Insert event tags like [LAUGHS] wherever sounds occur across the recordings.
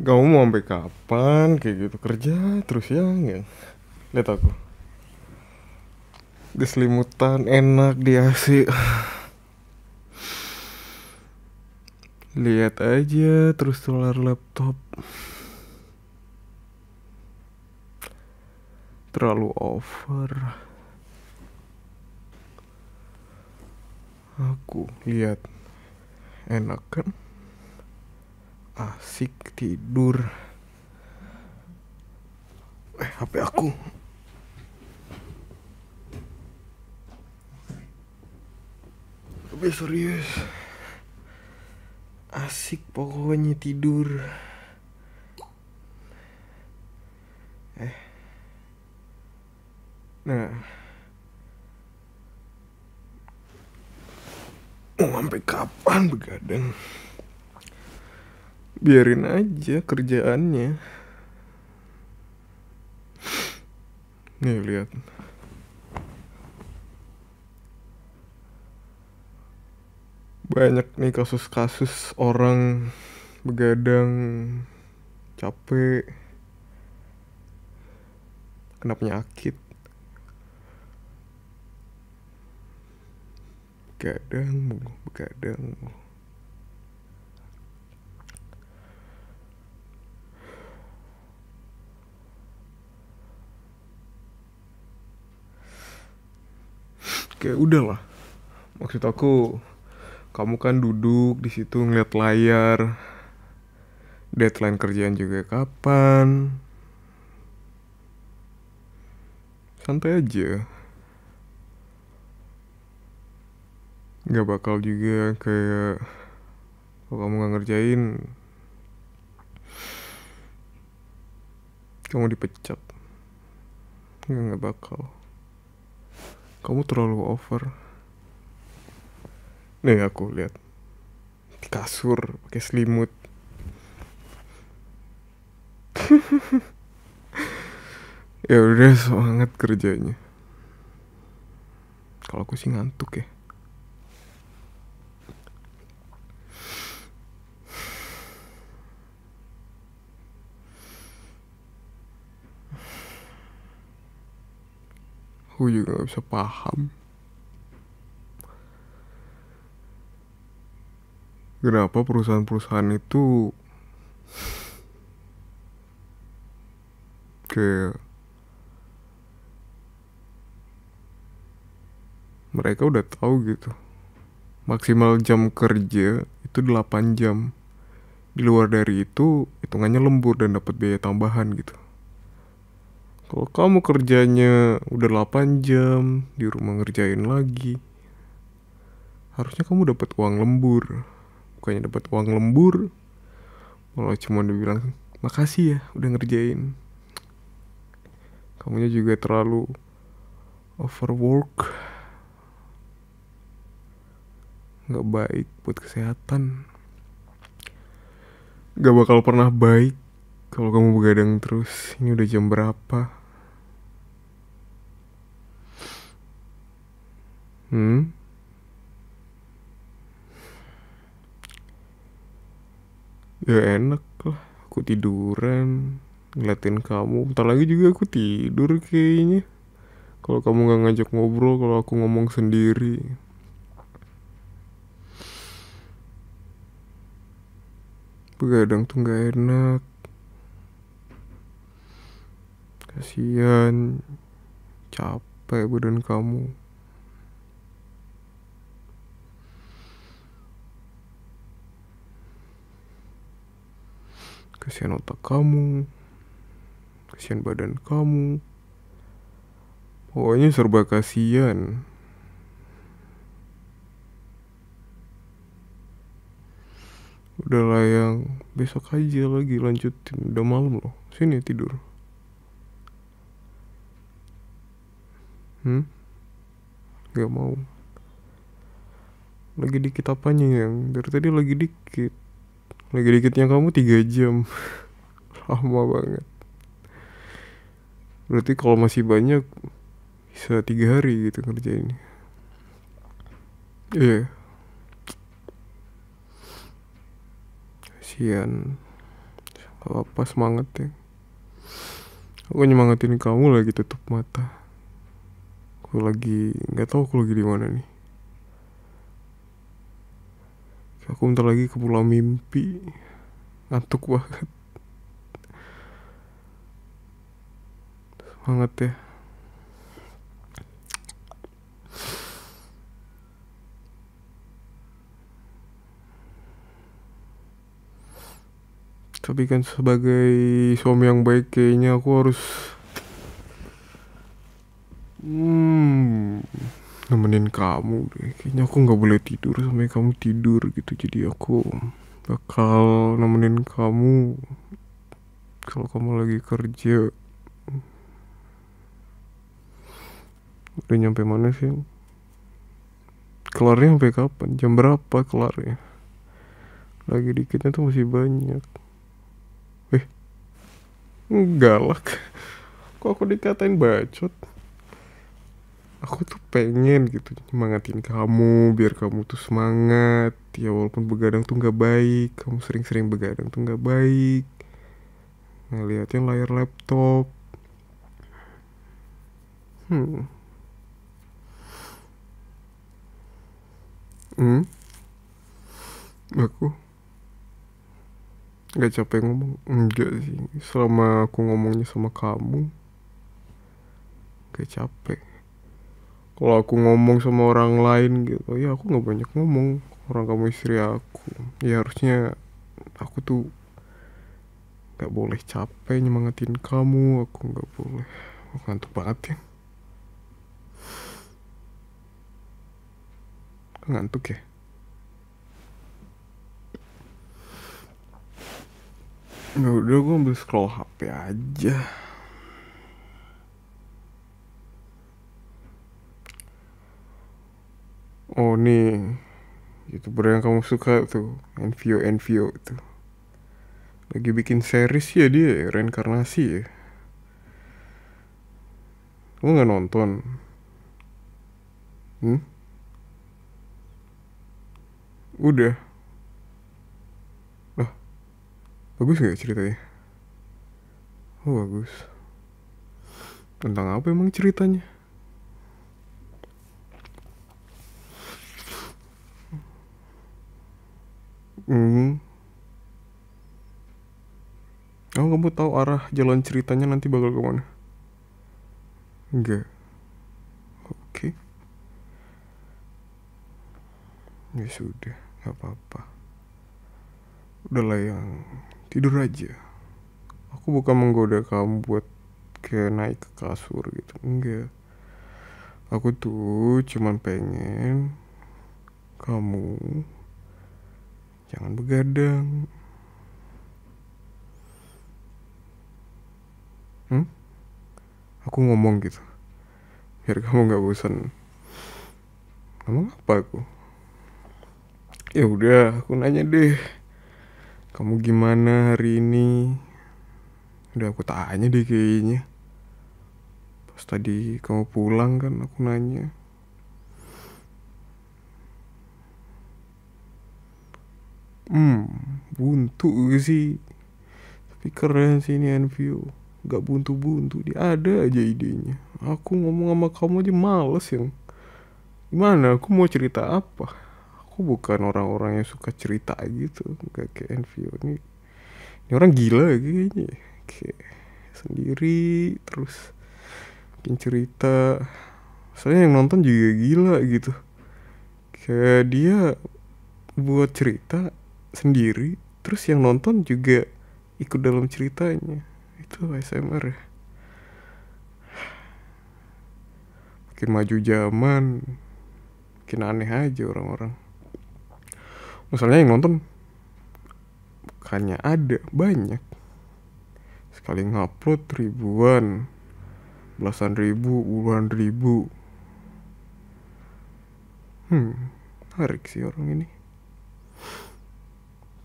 kamu mau sampai kapan kayak gitu kerja terus ya enggak ya. lihat aku diselimutan enak di AC lihat aja terus tular laptop terlalu over aku lihat enak kan asik tidur eh HP aku lebih serius asik pokoknya tidur eh nah mau sampai kapan begadang biarin aja kerjaannya nih lihat banyak nih kasus-kasus orang begadang capek kena penyakit begadang begadang kayak udah lah maksud aku kamu kan duduk di situ ngeliat layar deadline kerjaan juga kapan santai aja nggak bakal juga kayak kalau oh, kamu nggak ngerjain kamu dipecat nggak bakal kamu terlalu over nih aku lihat di kasur pakai selimut [LAUGHS] ya udah semangat kerjanya kalau aku sih ngantuk ya aku juga gak bisa paham kenapa perusahaan-perusahaan itu kayak mereka udah tahu gitu maksimal jam kerja itu 8 jam di luar dari itu hitungannya lembur dan dapat biaya tambahan gitu kalau kamu kerjanya udah 8 jam, di rumah ngerjain lagi, harusnya kamu dapat uang lembur. Bukannya dapat uang lembur, malah cuma dibilang, makasih ya udah ngerjain. Kamunya juga terlalu overwork. nggak baik buat kesehatan. Gak bakal pernah baik kalau kamu begadang terus. Ini udah jam berapa? Hmm. Ya enak lah, aku tiduran ngeliatin kamu. Bentar lagi juga aku tidur kayaknya. Kalau kamu nggak ngajak ngobrol, kalau aku ngomong sendiri. Begadang tuh nggak enak. Kasihan, capek badan kamu. kesian otak kamu kesian badan kamu pokoknya serba kasihan udah lah yang besok aja lagi lanjutin udah malam loh sini tidur hmm gak mau lagi dikit apanya yang dari tadi lagi dikit lagi dikitnya kamu tiga jam [LAUGHS] lama banget berarti kalau masih banyak bisa tiga hari gitu kerja ini iya yeah. kasihan gak apa semangat ya aku nyemangatin kamu lagi tutup mata aku lagi nggak tahu aku lagi di mana nih Aku ntar lagi ke pulau mimpi. Ngantuk banget. Semangat ya. tapi kan sebagai suami yang baik kayaknya aku harus hmm nemenin kamu deh. kayaknya aku nggak boleh tidur sampai kamu tidur gitu jadi aku bakal nemenin kamu kalau kamu lagi kerja udah nyampe mana sih kelarnya sampai kapan jam berapa kelarnya lagi dikitnya tuh masih banyak eh galak [LAUGHS] kok aku dikatain bacot aku tuh pengen gitu nyemangatin kamu biar kamu tuh semangat ya walaupun begadang tuh nggak baik kamu sering-sering begadang tuh nggak baik ngeliatin layar laptop hmm hmm aku nggak capek ngomong enggak sih selama aku ngomongnya sama kamu nggak capek kalau aku ngomong sama orang lain gitu ya aku nggak banyak ngomong orang kamu istri aku ya harusnya aku tuh nggak boleh capek nyemangatin kamu aku nggak boleh aku ngantuk banget ya ngantuk ya Ya udah gue ambil scroll HP aja oh nih youtuber yang kamu suka tuh Envio Envio tuh lagi bikin series ya dia reinkarnasi ya lu gak nonton hmm udah lah bagus gak ceritanya oh bagus tentang apa emang ceritanya Hmm. Oh, kamu tahu arah jalan ceritanya nanti bakal kemana? Enggak. Oke. Okay. Ya sudah, nggak apa-apa. Udahlah yang tidur aja. Aku bukan menggoda kamu buat kayak naik ke kasur gitu. Enggak. Aku tuh cuman pengen kamu jangan begadang hmm? aku ngomong gitu biar kamu gak bosan ngomong apa aku ya udah aku nanya deh kamu gimana hari ini udah aku tanya deh kayaknya pas tadi kamu pulang kan aku nanya hmm buntu sih tapi keren sih ini Envio gak buntu-buntu dia ada aja idenya aku ngomong sama kamu aja males yang gimana aku mau cerita apa aku bukan orang-orang yang suka cerita gitu gak kayak Envio ini ini orang gila kayaknya kayak sendiri terus bikin cerita soalnya yang nonton juga gila gitu kayak dia buat cerita sendiri terus yang nonton juga ikut dalam ceritanya itu ASMR ya makin maju zaman makin aneh aja orang-orang misalnya yang nonton bukannya ada banyak sekali ngupload ribuan belasan ribu puluhan ribu hmm menarik sih orang ini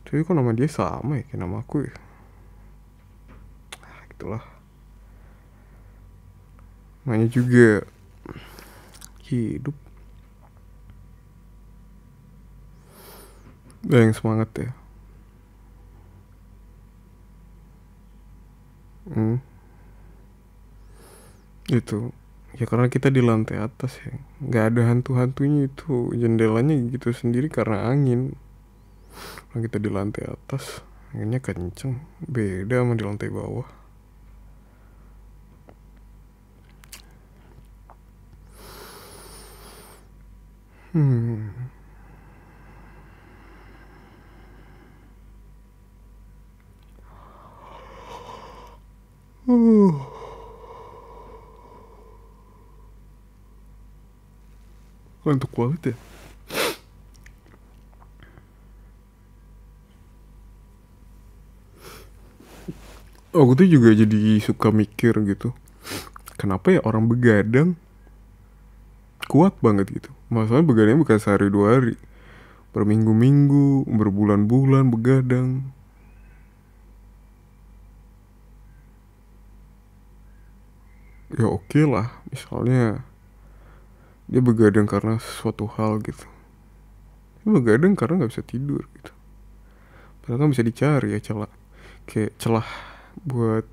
tapi kok nama dia sama ya kayak nama aku ya nah, gitulah namanya juga hidup Udah yang semangat ya hmm. Itu Ya karena kita di lantai atas ya Gak ada hantu-hantunya itu Jendelanya gitu sendiri karena angin kalau kita di lantai atas anginnya kenceng beda sama di lantai bawah hmm Uh. Untuk kualitas ya? aku tuh juga jadi suka mikir gitu kenapa ya orang begadang kuat banget gitu maksudnya begadang bukan sehari dua hari berminggu-minggu berbulan-bulan begadang ya oke okay lah misalnya dia begadang karena suatu hal gitu dia begadang karena nggak bisa tidur gitu padahal kan bisa dicari ya celah kayak celah buat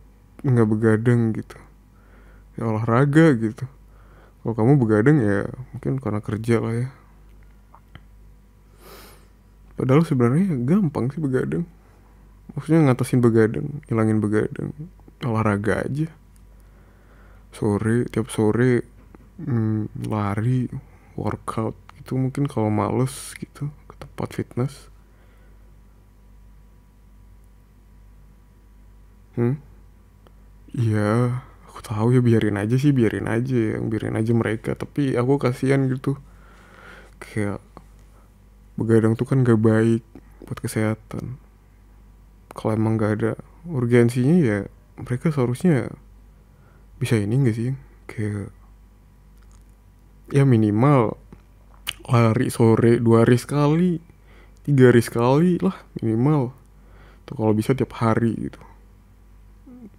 nggak begadeng gitu ya olahraga gitu kalau kamu begadeng ya mungkin karena kerja lah ya padahal sebenarnya gampang sih begadeng. maksudnya ngatasin begadeng, hilangin begadeng, olahraga aja sore tiap sore hmm, lari workout Itu mungkin kalau males gitu ke tempat fitness Hmm? Iya, aku tahu ya biarin aja sih, biarin aja yang biarin aja mereka. Tapi aku kasihan gitu. Kayak begadang tuh kan gak baik buat kesehatan. Kalau emang gak ada urgensinya ya mereka seharusnya bisa ini gak sih? Kayak ya minimal lari sore dua hari sekali tiga hari sekali lah minimal tuh kalau bisa tiap hari gitu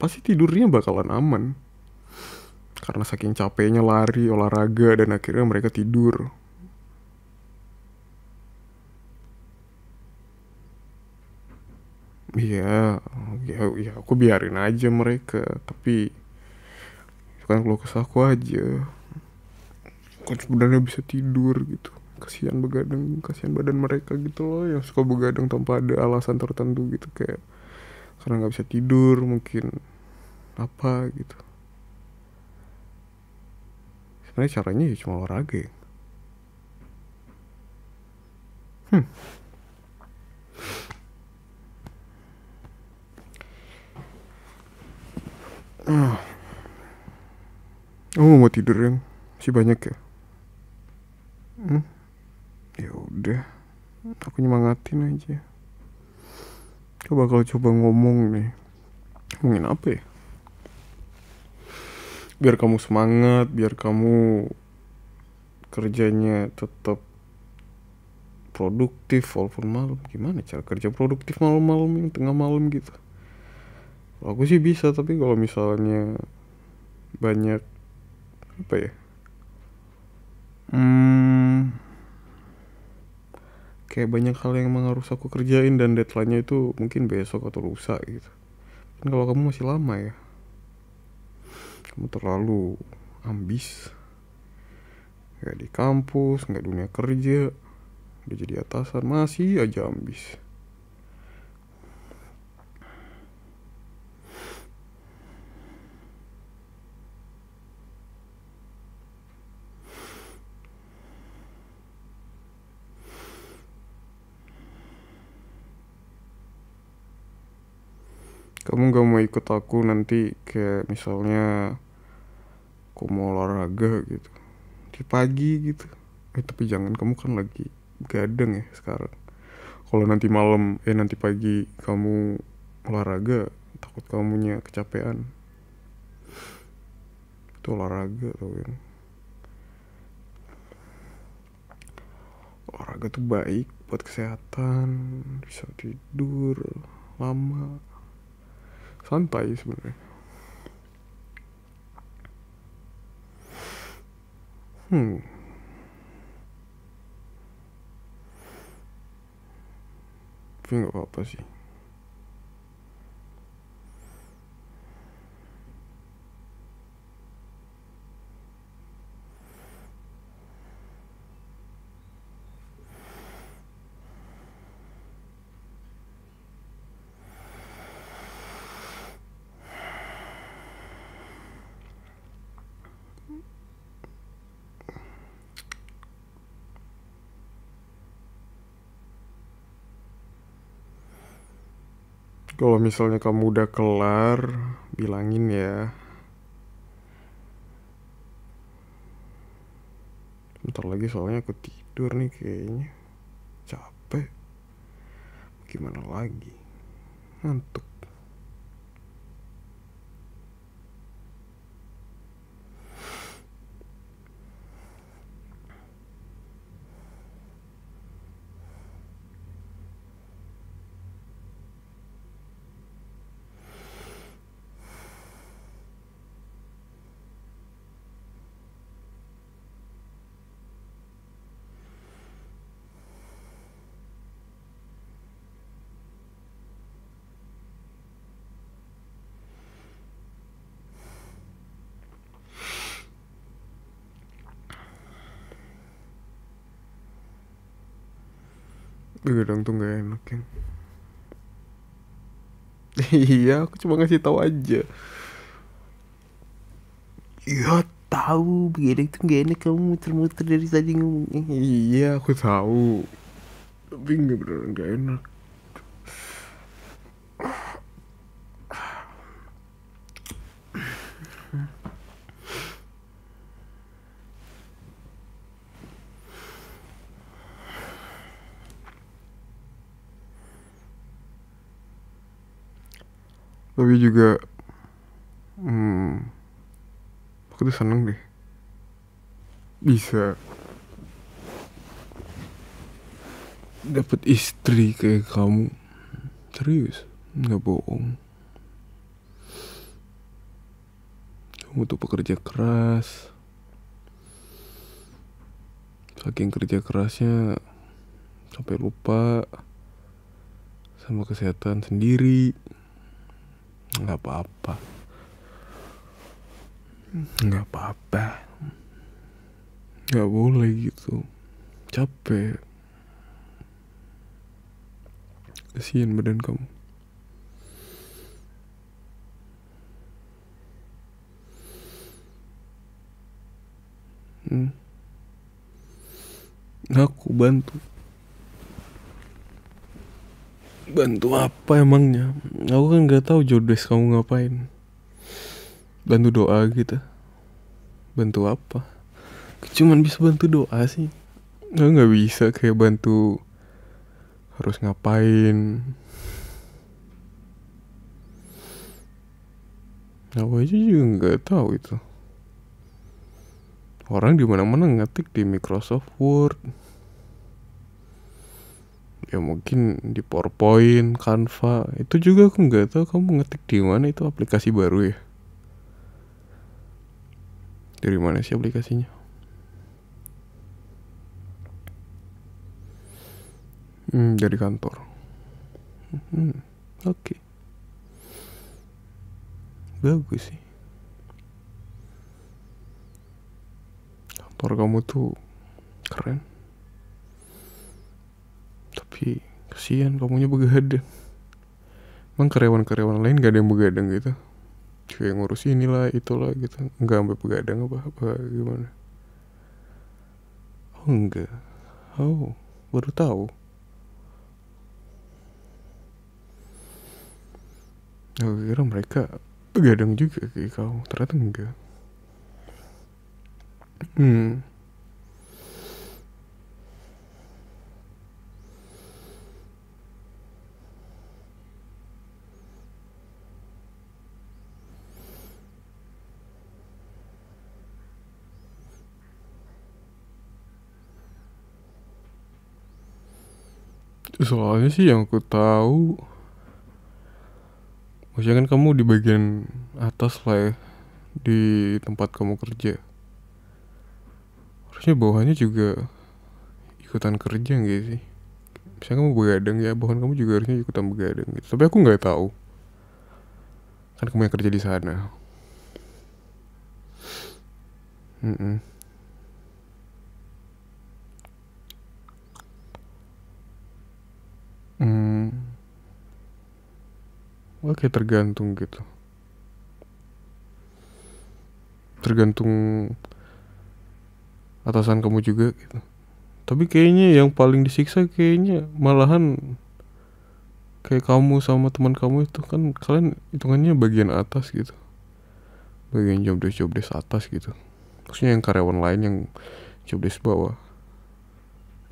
pasti tidurnya bakalan aman karena saking capeknya lari olahraga dan akhirnya mereka tidur Iya, ya, ya aku biarin aja mereka, tapi kan kalau kesah aku aja. Kan sebenarnya bisa tidur gitu. Kasihan begadang, kasihan badan mereka gitu loh yang suka begadang tanpa ada alasan tertentu gitu kayak karena nggak bisa tidur mungkin apa gitu sebenarnya caranya ya cuma olahraga ya. hmm Oh mau tidur yang si banyak ya? Hmm? Ya udah, aku nyemangatin aja. Coba kalau coba ngomong nih, ngomongin apa ya? biar kamu semangat biar kamu kerjanya tetap produktif walaupun malam gimana cara kerja produktif malam-malam yang tengah malam gitu aku sih bisa tapi kalau misalnya banyak apa ya hmm, kayak banyak hal yang emang harus aku kerjain dan deadline-nya itu mungkin besok atau lusa gitu kan kalau kamu masih lama ya kamu terlalu ambis nggak di kampus nggak dunia kerja udah jadi atasan masih aja ambis kamu gak mau ikut aku nanti kayak misalnya aku mau olahraga gitu di pagi gitu eh tapi jangan kamu kan lagi gadeng ya sekarang kalau nanti malam eh nanti pagi kamu olahraga takut kamunya kecapean itu olahraga tau kan olahraga tuh baik buat kesehatan bisa tidur lama 反派是不嘞？嗯，这个我不知。kalau misalnya kamu udah kelar bilangin ya bentar lagi soalnya aku tidur nih kayaknya capek gimana lagi ngantuk Aduh dong tuh gak enak kan [LAUGHS] iya aku cuma ngasih tahu aja iya tahu begini tuh gak enak kamu muter-muter dari tadi ngomongnya iya aku tahu tapi gak beneran gak enak tapi juga hmm, aku tuh seneng deh bisa dapat istri kayak kamu serius nggak bohong kamu tuh pekerja keras saking kerja kerasnya sampai lupa sama kesehatan sendiri nggak apa-apa nggak apa-apa nggak boleh gitu capek kasihan badan kamu hmm. aku bantu bantu apa emangnya aku kan nggak tahu jodoh kamu ngapain bantu doa gitu bantu apa cuman bisa bantu doa sih aku nggak bisa kayak bantu harus ngapain aku aja juga nggak tahu itu orang di mana mana ngetik di Microsoft Word ya mungkin di PowerPoint, Canva. Itu juga aku nggak tahu kamu ngetik di mana itu aplikasi baru ya. Dari mana sih aplikasinya? Hmm, dari kantor. Hmm, Oke. Okay. Bagus sih. Kantor kamu tuh keren tapi kesian kamunya begadang emang karyawan-karyawan lain gak ada yang begadang gitu cuy ngurus inilah itulah gitu nggak sampai begadang apa apa gimana oh enggak oh baru tahu aku kira mereka begadang juga kayak kau ternyata enggak hmm soalnya sih yang aku tahu maksudnya kan kamu di bagian atas lah ya di tempat kamu kerja harusnya bawahnya juga ikutan kerja gitu sih misalnya kamu begadang ya bawahan kamu juga harusnya ikutan begadang gitu tapi aku nggak tahu kan kamu yang kerja di sana mm -mm. Hmm. Oke, tergantung gitu. Tergantung atasan kamu juga gitu. Tapi kayaknya yang paling disiksa kayaknya malahan kayak kamu sama teman kamu itu kan kalian hitungannya bagian atas gitu. Bagian job desk atas gitu. Maksudnya yang karyawan lain yang desk bawah.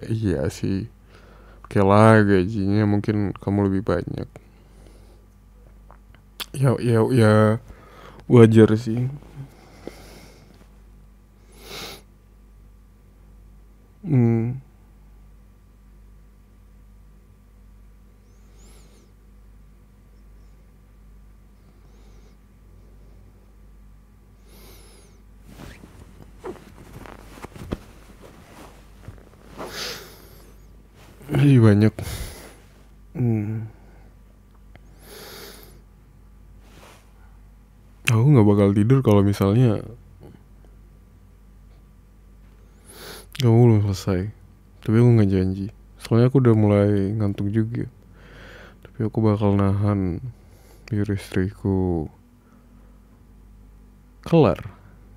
Iya sih oke okay lah gajinya mungkin kamu lebih banyak ya ya ya wajar sih hmm lebih iya, iya, banyak. Hmm. Aku nggak bakal tidur kalau misalnya kamu belum selesai. Tapi aku nggak janji. Soalnya aku udah mulai ngantuk juga. Tapi aku bakal nahan biar istriku kelar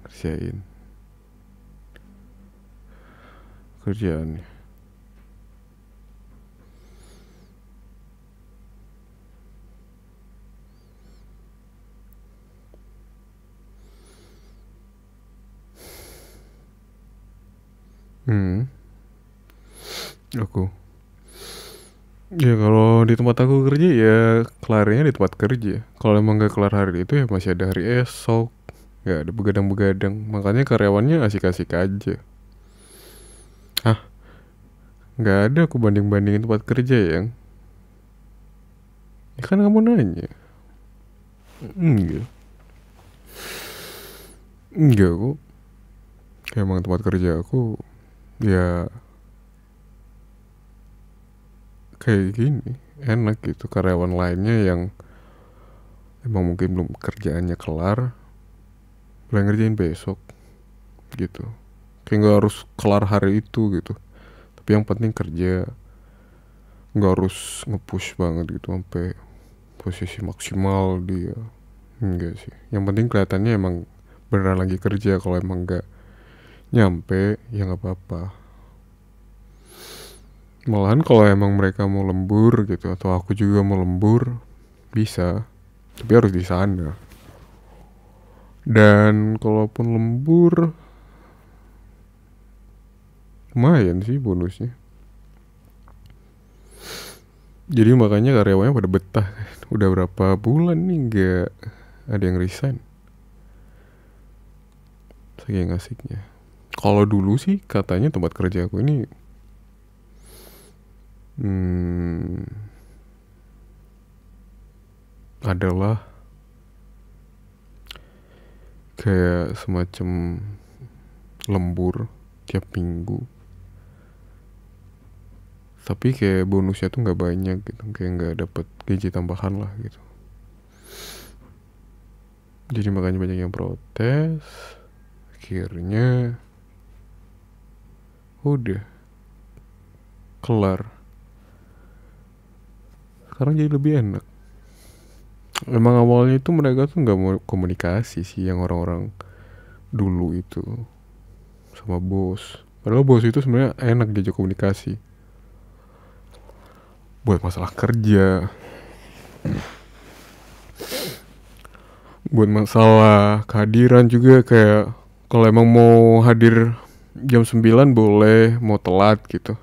kerjain kerjaannya. Hmm. Aku. Ya kalau di tempat aku kerja ya kelarnya di tempat kerja. Kalau emang gak kelar hari itu ya masih ada hari esok. Gak ada begadang-begadang. Makanya karyawannya asik-asik aja. ah Gak ada aku banding-bandingin tempat kerja yang. Ya kan kamu nanya. Enggak. Enggak aku. Emang tempat kerja aku ya kayak gini enak gitu karyawan lainnya yang emang mungkin belum kerjaannya kelar boleh ngerjain besok gitu kayak nggak harus kelar hari itu gitu tapi yang penting kerja nggak harus ngepush banget gitu sampai posisi maksimal dia enggak sih yang penting kelihatannya emang beneran lagi kerja kalau emang nggak nyampe ya nggak apa-apa malahan kalau emang mereka mau lembur gitu atau aku juga mau lembur bisa tapi harus di sana dan kalaupun lembur lumayan sih bonusnya jadi makanya karyawannya pada betah [LAUGHS] udah berapa bulan nih nggak ada yang resign saking asiknya kalau dulu sih katanya tempat kerja aku ini hmm, adalah kayak semacam lembur tiap minggu tapi kayak bonusnya tuh nggak banyak gitu kayak nggak dapet gaji tambahan lah gitu jadi makanya banyak yang protes akhirnya udah kelar sekarang jadi lebih enak emang awalnya itu mereka tuh nggak mau komunikasi sih yang orang-orang dulu itu sama bos padahal bos itu sebenarnya enak diajak komunikasi buat masalah kerja buat masalah kehadiran juga kayak kalau emang mau hadir jam 9 boleh mau telat gitu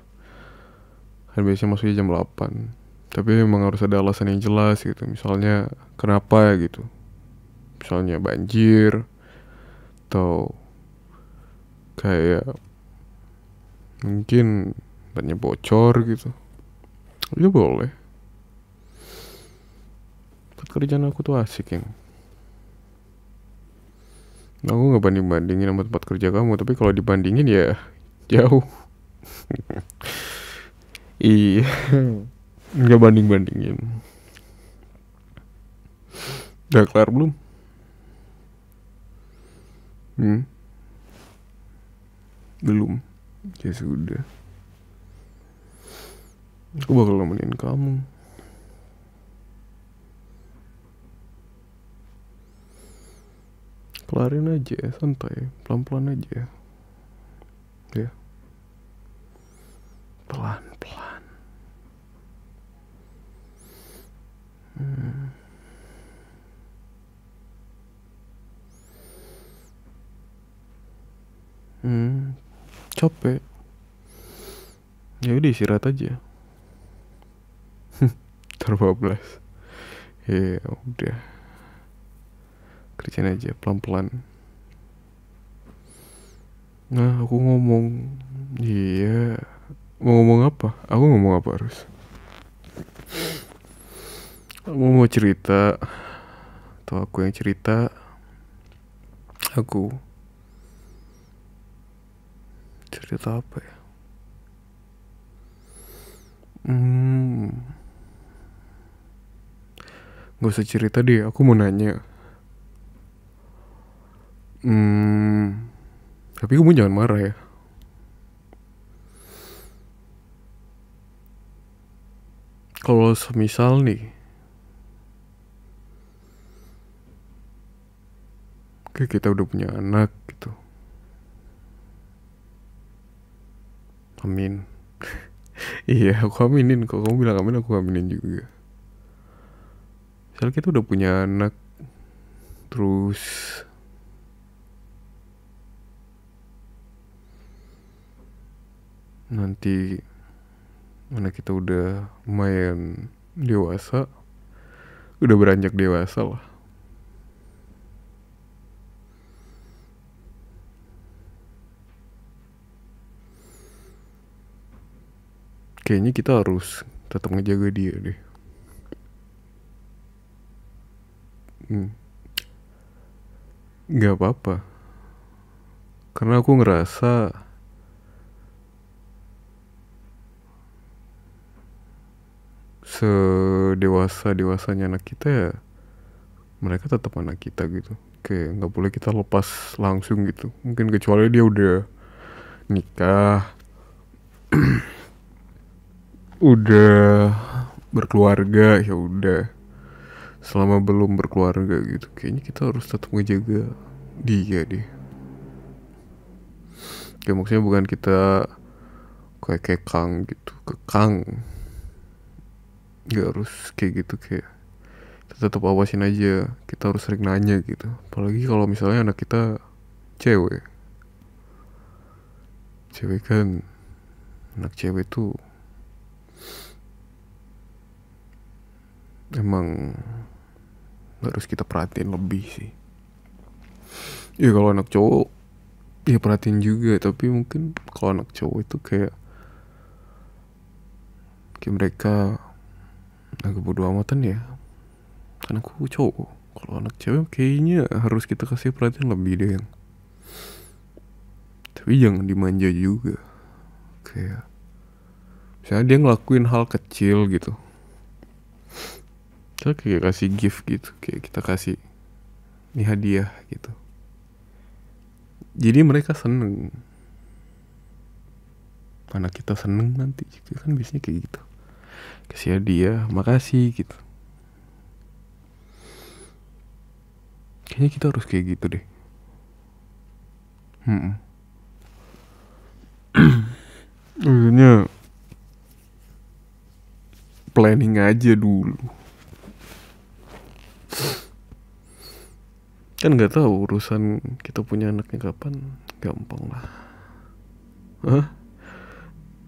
kan biasanya masuknya jam 8 tapi memang harus ada alasan yang jelas gitu misalnya kenapa gitu misalnya banjir atau kayak mungkin banyak bocor gitu ya boleh buat kerjaan aku tuh asik yang aku nggak banding bandingin sama tempat kerja kamu tapi kalau dibandingin ya jauh iya nggak banding bandingin udah kelar belum hmm belum ya sudah aku bakal nemenin kamu kelarin aja ya, santai pelan pelan aja ya pelan pelan hmm. Hmm, capek. Ya udah istirahat aja. [LAUGHS] Terbablas. Ya udah kerjain aja pelan-pelan nah aku ngomong iya mau ngomong apa aku ngomong apa harus Aku mau cerita atau aku yang cerita aku cerita apa ya hmm Gak usah cerita deh aku mau nanya Hmm, tapi kamu jangan marah ya. Kalau semisal nih, kayak kita udah punya anak gitu. Amin. [LAUGHS] iya, aku aminin. Kalau kamu bilang amin, aku aminin juga. Misalnya kita udah punya anak, terus nanti mana kita udah lumayan dewasa udah beranjak dewasa lah kayaknya kita harus tetap ngejaga dia deh hmm. nggak apa-apa karena aku ngerasa sedewasa dewasanya anak kita ya mereka tetap anak kita gitu kayak nggak boleh kita lepas langsung gitu mungkin kecuali dia udah nikah [CLEARS THROAT] udah berkeluarga ya udah selama belum berkeluarga gitu kayaknya kita harus tetap ngejaga dia deh kayak maksudnya bukan kita kayak kekang gitu kekang nggak harus kayak gitu kayak kita tetap awasin aja kita harus sering nanya gitu apalagi kalau misalnya anak kita cewek cewek kan anak cewek tuh emang harus kita perhatiin lebih sih ya kalau anak cowok ya perhatiin juga tapi mungkin kalau anak cowok itu kayak kayak mereka aku bodo amatan ya karena aku cowok kalau anak cewek kayaknya harus kita kasih perhatian lebih deh yang tapi jangan dimanja juga kayak misalnya dia ngelakuin hal kecil gitu kita kayak kasih gift gitu kayak kita kasih ini hadiah gitu jadi mereka seneng karena kita seneng nanti kan biasanya kayak gitu kasih dia, makasih gitu kayaknya kita harus kayak gitu deh hmm. [CLEARS THROAT] Maksudnya planning aja dulu kan nggak tahu urusan kita punya anaknya kapan gampang lah Hah?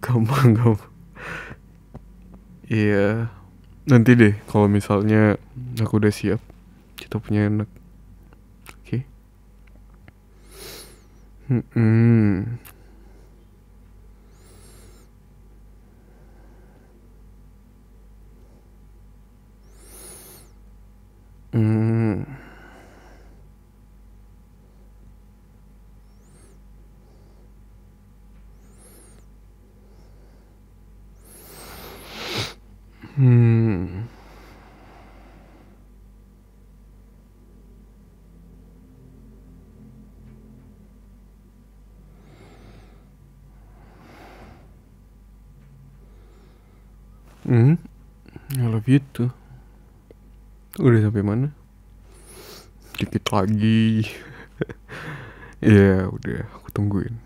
gampang gampang Iya. Nanti deh kalau misalnya aku udah siap, kita punya anak. Oke. Okay. Hmm. -mm. Hmm. Hmm. I love you too. Udah sampai mana? Dikit lagi. [LAUGHS] Iya, yeah, udah aku tungguin.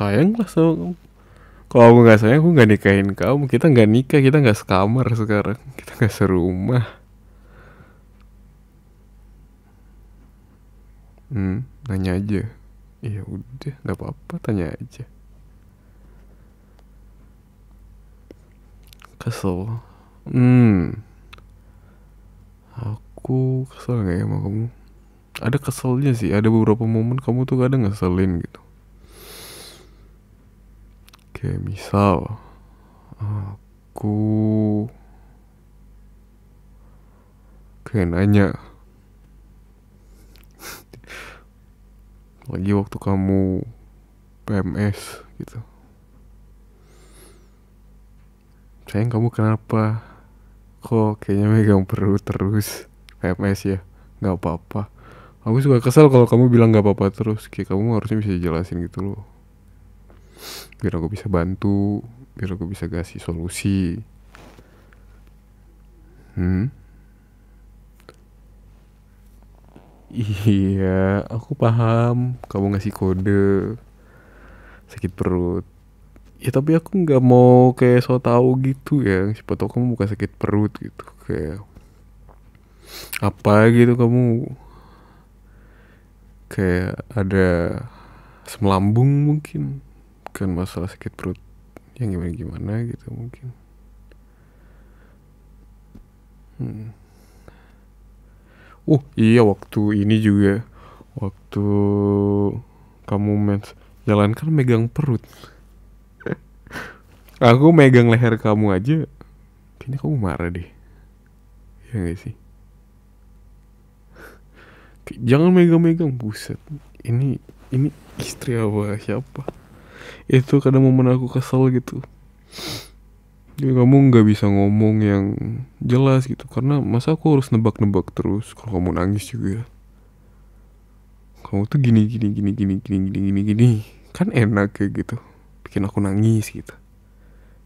sayang lah sama kamu kalau aku nggak sayang aku nggak nikahin kamu kita nggak nikah kita nggak sekamar sekarang kita nggak serumah hmm nanya aja iya udah nggak apa-apa tanya aja kesel hmm aku kesel nggak ya sama kamu ada keselnya sih ada beberapa momen kamu tuh kadang ngeselin gitu Oke, misal aku kayak nanya lagi waktu kamu PMS gitu. Sayang kamu kenapa? Kok kayaknya megang perut terus PMS ya? Gak apa-apa. Aku suka kesel kalau kamu bilang gak apa-apa terus. Kayak kamu harusnya bisa jelasin gitu loh biar aku bisa bantu biar aku bisa kasih solusi hmm iya aku paham kamu ngasih kode sakit perut ya tapi aku nggak mau kayak so tau gitu ya siapa tau kamu bukan sakit perut gitu kayak apa gitu kamu kayak ada semelambung mungkin bukan masalah sakit perut yang gimana gimana gitu mungkin hmm. uh iya waktu ini juga waktu kamu mens jalan kan megang perut [LAUGHS] aku megang leher kamu aja kayaknya kamu marah deh ya gak sih [LAUGHS] jangan megang-megang buset ini ini istri apa siapa itu kadang momen aku kesel gitu jadi kamu nggak bisa ngomong yang jelas gitu karena masa aku harus nebak-nebak terus kalau kamu nangis juga kamu tuh gini gini gini gini gini gini gini gini kan enak ya gitu bikin aku nangis gitu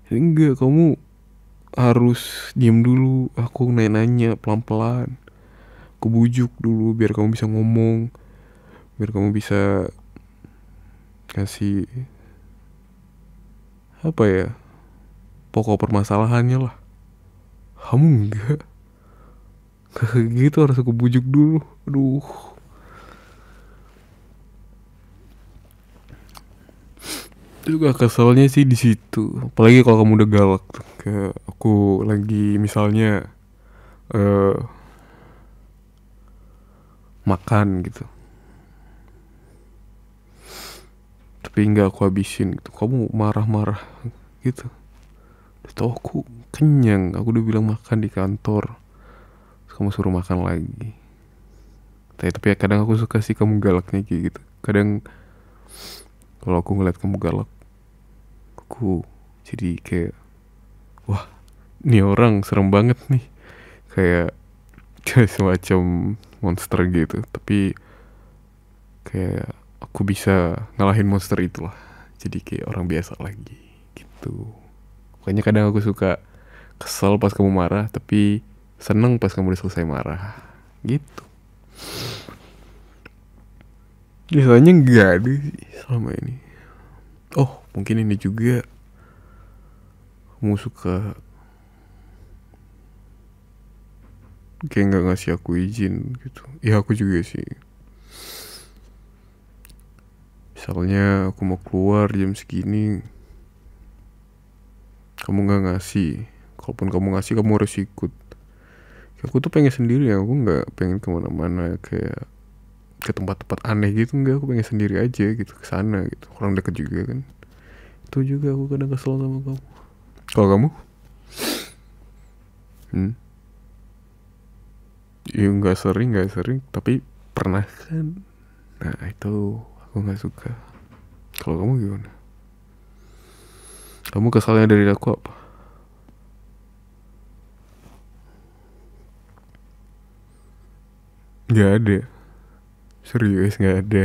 jadi enggak kamu harus diem dulu aku nanya-nanya pelan-pelan aku bujuk dulu biar kamu bisa ngomong biar kamu bisa kasih apa ya pokok permasalahannya lah kamu enggak kayak gitu harus aku bujuk dulu aduh juga keselnya sih di situ apalagi kalau kamu udah galak tuh kayak aku lagi misalnya uh, makan gitu tapi nggak aku habisin gitu kamu marah-marah gitu tau aku kenyang aku udah bilang makan di kantor Terus kamu suruh makan lagi tapi, tapi ya kadang aku suka sih kamu galaknya kayak gitu kadang kalau aku ngeliat kamu galak aku jadi kayak wah ini orang serem banget nih kayak kayak [LAUGHS] semacam monster gitu tapi kayak aku bisa ngalahin monster itu lah jadi kayak orang biasa lagi gitu makanya kadang aku suka kesel pas kamu marah tapi seneng pas kamu udah selesai marah gitu biasanya nggak ada sih selama ini oh mungkin ini juga kamu suka kayak nggak ngasih aku izin gitu ya aku juga sih misalnya aku mau keluar jam segini kamu nggak ngasih kalaupun kamu ngasih kamu harus ikut aku tuh pengen sendiri ya aku nggak pengen kemana-mana kayak ke tempat-tempat aneh gitu nggak aku pengen sendiri aja gitu ke sana gitu orang deket juga kan itu juga aku kadang kesel sama kamu kalau kamu hmm ya nggak sering nggak sering tapi pernah kan nah itu gue nggak suka kalau kamu gimana kamu kesalnya dari aku apa Gak ada serius nggak ada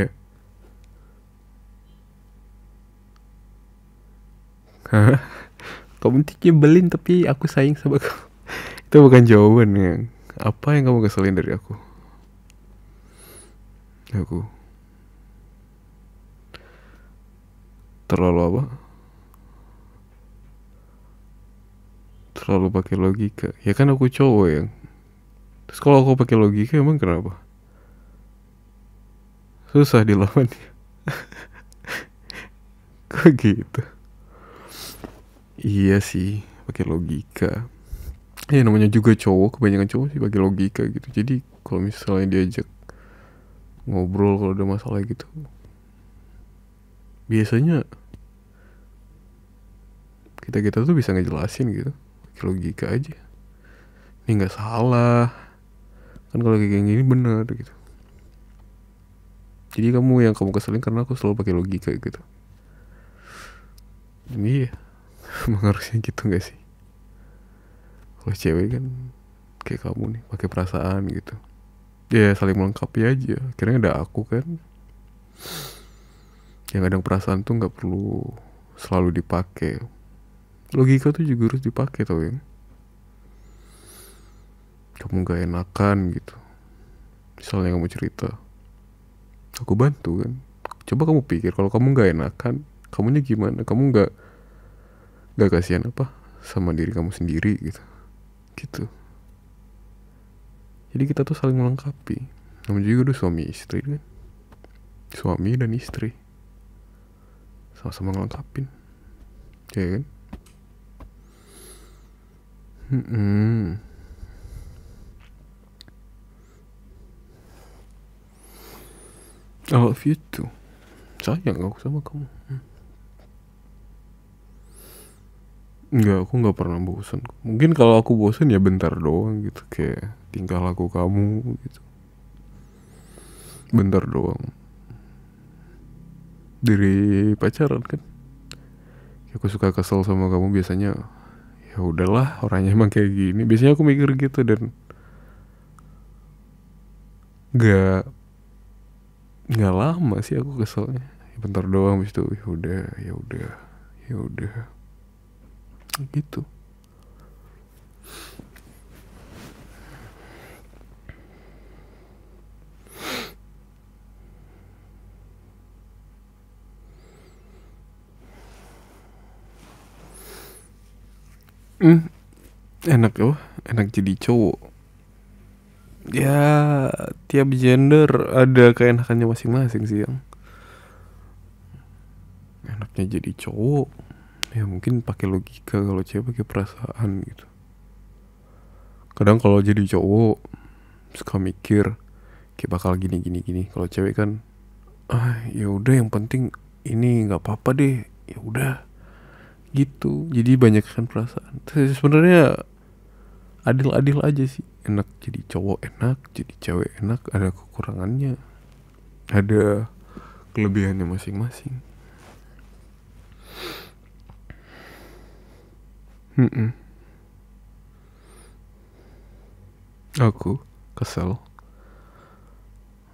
Hah? Kamu belin tapi aku sayang sama kamu [LAUGHS] Itu bukan jawaban yang Apa yang kamu keselin dari aku Aku terlalu apa terlalu pakai logika ya kan aku cowok ya. terus kalau aku pakai logika emang kenapa susah dilawannya [LAUGHS] kok gitu iya sih pakai logika ya namanya juga cowok kebanyakan cowok sih pakai logika gitu jadi kalau misalnya diajak ngobrol kalau ada masalah gitu biasanya kita kita tuh bisa ngejelasin gitu logika aja ini nggak salah kan kalau kayak gini bener gitu jadi kamu yang kamu keselin karena aku selalu pakai logika gitu ini ya [LAUGHS] emang gitu nggak sih kalau cewek kan kayak kamu nih pakai perasaan gitu ya saling melengkapi aja akhirnya ada aku kan yang kadang perasaan tuh nggak perlu selalu dipakai logika tuh juga harus dipakai tau ya kamu nggak enakan gitu misalnya kamu cerita aku bantu kan coba kamu pikir kalau kamu nggak enakan kamunya gimana kamu nggak, nggak kasihan apa sama diri kamu sendiri gitu gitu jadi kita tuh saling melengkapi namanya juga udah suami istri kan suami dan istri sama-sama ngelengkapin ya kan hmm, -mm. I love you too sayang aku sama kamu hmm. Enggak, aku nggak pernah bosan. Mungkin kalau aku bosan ya bentar doang gitu, kayak tingkah laku kamu gitu. Bentar doang dari pacaran kan ya aku suka kesel sama kamu biasanya ya udahlah orangnya emang kayak gini biasanya aku mikir gitu dan nggak nggak lama sih aku keselnya ya, bentar doang habis itu ya udah ya udah ya udah gitu enak ya enak jadi cowok ya tiap gender ada keenakannya masing-masing sih yang enaknya jadi cowok ya mungkin pakai logika kalau cewek pakai perasaan gitu kadang kalau jadi cowok suka mikir kayak bakal gini gini gini kalau cewek kan ah ya udah yang penting ini nggak apa apa deh ya udah gitu jadi banyak kan perasaan sebenarnya adil-adil aja sih enak jadi cowok enak jadi cewek enak ada kekurangannya ada kelebihannya masing-masing hmm mm Aku kesel.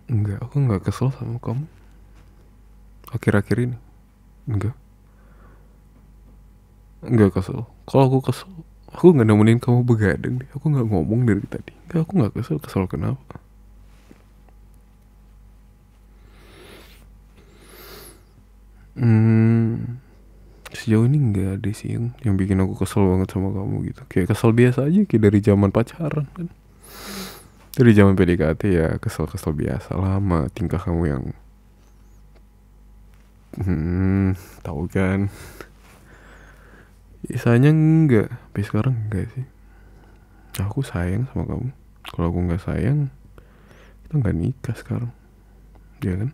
Enggak, aku enggak kesel sama kamu. Akhir-akhir ini. Enggak. Enggak kesel. Kalau aku kesel, aku nggak nemenin kamu begadeng, deh aku nggak ngomong dari tadi nggak aku nggak kesel kesel kenapa hmm, sejauh ini nggak ada sih yang, yang bikin aku kesel banget sama kamu gitu kayak kesel biasa aja kayak dari zaman pacaran kan dari zaman PDKT ya kesel-kesel biasa lama tingkah kamu yang hmm, tahu kan Isanya enggak Tapi sekarang enggak sih Aku sayang sama kamu Kalau aku nggak sayang Kita nggak nikah sekarang Ya kan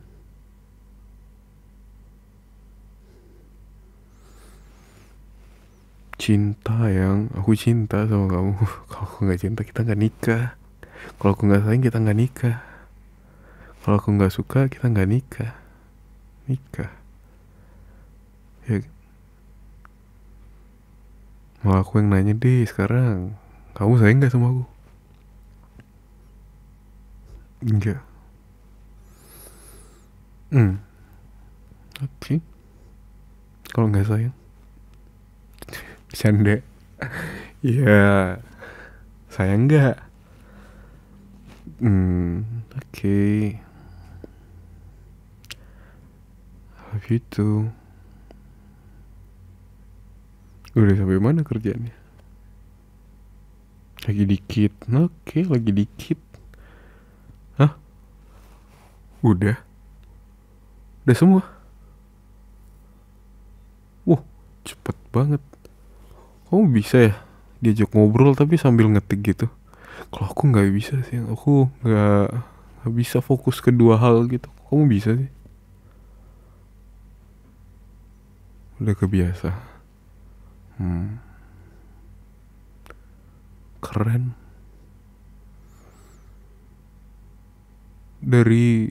cinta yang aku cinta sama kamu [LAUGHS] kalau aku nggak cinta kita nggak nikah kalau aku nggak sayang kita nggak nikah kalau aku nggak suka kita nggak nikah nikah malah aku yang nanya deh sekarang kamu sayang gak sama aku enggak hmm oke okay. kalau nggak sayang Canda [LAUGHS] Iya yeah. sayang gak? hmm oke okay. too. Udah sampai mana kerjaannya? Lagi dikit. Oke, lagi dikit. Hah? Udah? Udah semua? Wah, cepet banget. Kamu bisa ya diajak ngobrol tapi sambil ngetik gitu? Kalau aku nggak bisa sih, aku nggak bisa fokus ke dua hal gitu. Kamu bisa sih? Udah kebiasa. Hmm. Keren. Dari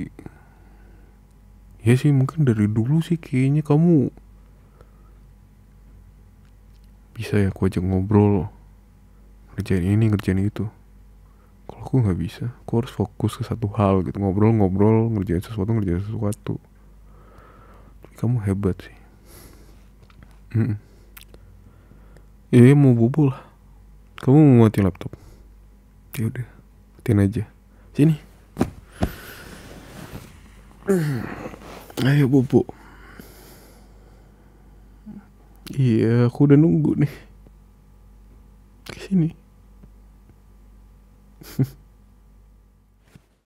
Ya sih mungkin dari dulu sih kayaknya kamu bisa ya aku ajak ngobrol ngerjain ini ngerjain itu kalau aku nggak bisa aku harus fokus ke satu hal gitu ngobrol ngobrol ngerjain sesuatu ngerjain sesuatu kamu hebat sih mm Iya, iya mau bobo lah. Kamu mau mati laptop? Ya udah, matiin aja. Sini. Ayo bobo. Iya, aku udah nunggu nih. Sini. [LAUGHS]